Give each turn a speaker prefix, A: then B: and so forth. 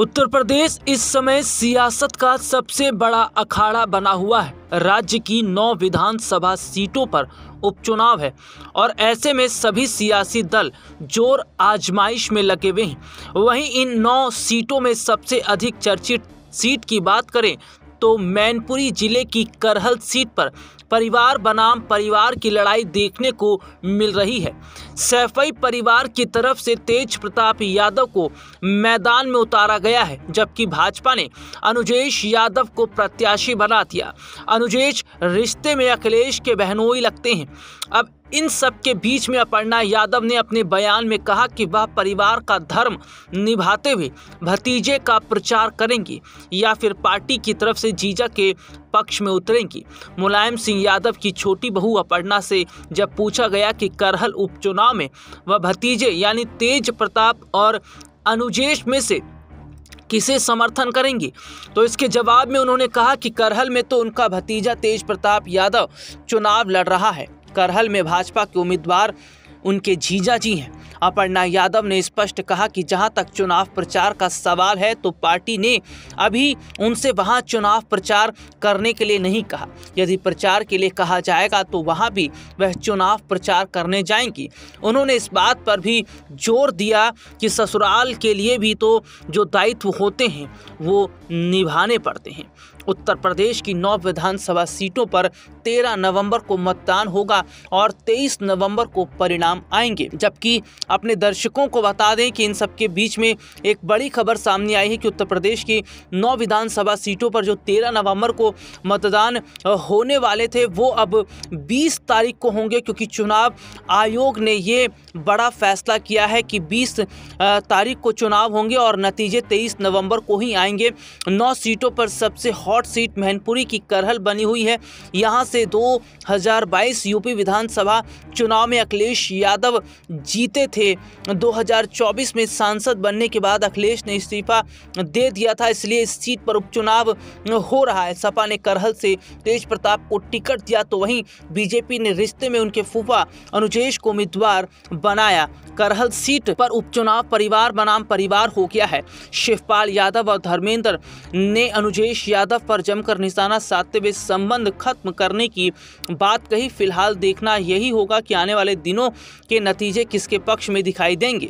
A: उत्तर प्रदेश इस समय सियासत का सबसे बड़ा अखाड़ा बना हुआ है राज्य की नौ विधानसभा सीटों पर उपचुनाव है और ऐसे में सभी सियासी दल जोर आजमाइश में लगे हुए हैं वहीं इन नौ सीटों में सबसे अधिक चर्चित सीट की बात करें तो मैनपुरी जिले की करहल सीट पर परिवार बनाम परिवार की लड़ाई देखने को मिल रही है सैफई परिवार की तरफ से तेज प्रताप यादव को मैदान में उतारा गया है जबकि भाजपा ने अनुजेश यादव को प्रत्याशी बना दिया अनुजेश रिश्ते में अखिलेश के बहनोई लगते हैं अब इन सब के बीच में अपर्णा यादव ने अपने बयान में कहा कि वह परिवार का धर्म निभाते हुए भतीजे का प्रचार करेंगी या फिर पार्टी की तरफ से जीजा के पक्ष में उतरेंगी मुलायम सिंह यादव की छोटी बहू अपर्णा से जब पूछा गया कि करहल उपचुनाव में वह भतीजे यानी तेज प्रताप और अनुजेश में से किसे समर्थन करेंगी तो इसके जवाब में उन्होंने कहा कि करहल में तो उनका भतीजा तेज प्रताप यादव चुनाव लड़ रहा है करहल में भाजपा के उम्मीदवार उनके जीजा जी हैं अपर्णा यादव ने स्पष्ट कहा कि जहां तक चुनाव प्रचार का सवाल है तो पार्टी ने अभी उनसे वहां चुनाव प्रचार करने के लिए नहीं कहा यदि प्रचार के लिए कहा जाएगा तो वहां भी वह चुनाव प्रचार करने जाएंगी उन्होंने इस बात पर भी जोर दिया कि ससुराल के लिए भी तो जो दायित्व होते हैं वो निभाने पड़ते हैं उत्तर प्रदेश की नौ विधानसभा सीटों पर तेरह नवंबर को मतदान होगा और तेईस नवम्बर को परिणाम नाम आएंगे जबकि अपने दर्शकों को बता दें कि इन सबके बीच में एक बड़ी खबर सामने आई है कि उत्तर प्रदेश की नौ विधानसभा सीटों पर जो तेरह नवंबर को मतदान होने वाले थे वो अब बीस तारीख को होंगे क्योंकि चुनाव आयोग ने ये बड़ा फैसला किया है कि बीस तारीख को चुनाव होंगे और नतीजे तेईस नवंबर को ही आएंगे नौ सीटों पर सबसे हॉट सीट मैनपुरी की करहल बनी हुई है यहाँ से 2022 यूपी विधानसभा चुनाव में अखिलेश यादव जीते थे 2024 में सांसद बनने के बाद अखिलेश ने इस्तीफा दे दिया था इसलिए इस सीट पर उपचुनाव हो रहा है सपा ने करहल से तेज प्रताप को टिकट दिया तो वहीं बीजेपी ने रिश्ते में उनके फूफा अनुजेश को उम्मीदवार बनाया करहल सीट पर उपचुनाव परिवार बनाम परिवार हो गया है शिवपाल यादव और धर्मेंद्र ने अनुजेश यादव पर जमकर निशाना साधते हुए संबंध खत्म करने की बात कही फिलहाल देखना यही होगा कि आने वाले दिनों के नतीजे किसके पक्ष में दिखाई देंगे